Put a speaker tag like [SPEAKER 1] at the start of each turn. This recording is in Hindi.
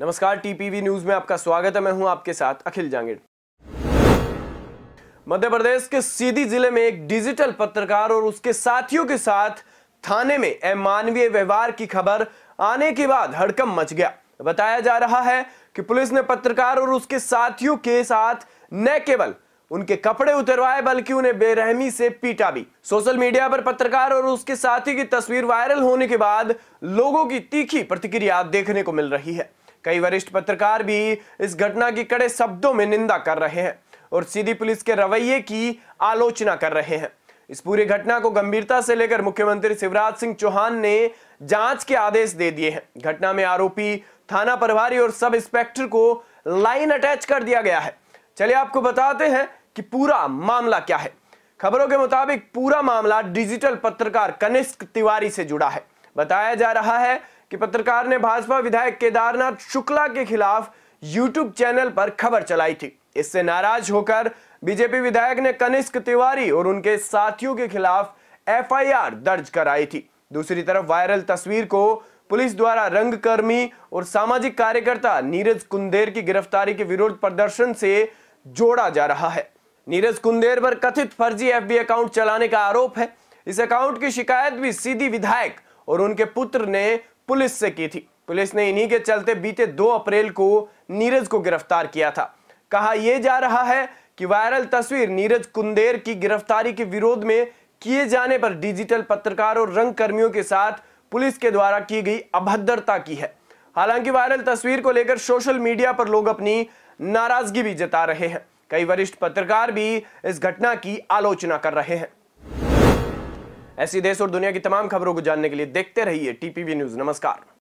[SPEAKER 1] नमस्कार टीपीवी न्यूज में आपका स्वागत है मैं हूं आपके साथ अखिल जांगिड़ मध्य प्रदेश के सीधी जिले में एक डिजिटल पत्रकार और उसके साथियों के साथ थाने में अमानवीय व्यवहार की खबर आने के बाद हड़कम मच गया बताया जा रहा है कि पुलिस ने पत्रकार और उसके साथियों के साथ न केवल उनके कपड़े उतरवाए बल्कि उन्हें बेरहमी से पीटा भी सोशल मीडिया पर पत्रकार और उसके साथी की तस्वीर वायरल होने के बाद लोगों की तीखी प्रतिक्रिया देखने को मिल रही है कई वरिष्ठ पत्रकार भी इस घटना की कड़े शब्दों में निंदा कर रहे हैं और सीधी पुलिस के रवैये की आलोचना कर रहे हैं इस पूरी घटना को गंभीरता से लेकर मुख्यमंत्री शिवराज सिंह चौहान ने जांच के आदेश दे दिए हैं घटना में आरोपी थाना प्रभारी और सब इंस्पेक्टर को लाइन अटैच कर दिया गया है चलिए आपको बताते हैं कि पूरा मामला क्या है खबरों के मुताबिक पूरा मामला डिजिटल पत्रकार कनिष्क तिवारी से जुड़ा है बताया जा रहा है कि पत्रकार ने भाजपा विधायक केदारनाथ शुक्ला के खिलाफ यूट्यूब चैनल पर खबर चलाई थी इससे नाराज होकर बीजेपी विधायक ने कनिष्क तिवारी और उनके साथियों के खिलाफ एफआईआर दर्ज कराई थी दूसरी तरफ वायरल तस्वीर को पुलिस द्वारा रंगकर्मी और सामाजिक कार्यकर्ता नीरज कुंदेर की गिरफ्तारी के विरोध प्रदर्शन से जोड़ा जा रहा है नीरज कुंदेर पर कथित फर्जी एफ अकाउंट चलाने का आरोप है इस अकाउंट की शिकायत भी सीधी विधायक और उनके पुत्र ने पुलिस से की थी पुलिस ने इन्हीं के चलते बीते 2 अप्रैल को नीरज को गिरफ्तार किया था कहा यह जा रहा है कि वायरल तस्वीर नीरज कुंदेर की गिरफ्तारी के विरोध में किए जाने पर डिजिटल पत्रकार और रंग कर्मियों के साथ पुलिस के द्वारा की गई अभद्रता की है हालांकि वायरल तस्वीर को लेकर सोशल मीडिया पर लोग अपनी नाराजगी भी जता रहे हैं कई वरिष्ठ पत्रकार भी इस घटना की आलोचना कर रहे हैं ऐसी देश और दुनिया की तमाम खबरों को जानने के लिए देखते रहिए टीपीवी न्यूज नमस्कार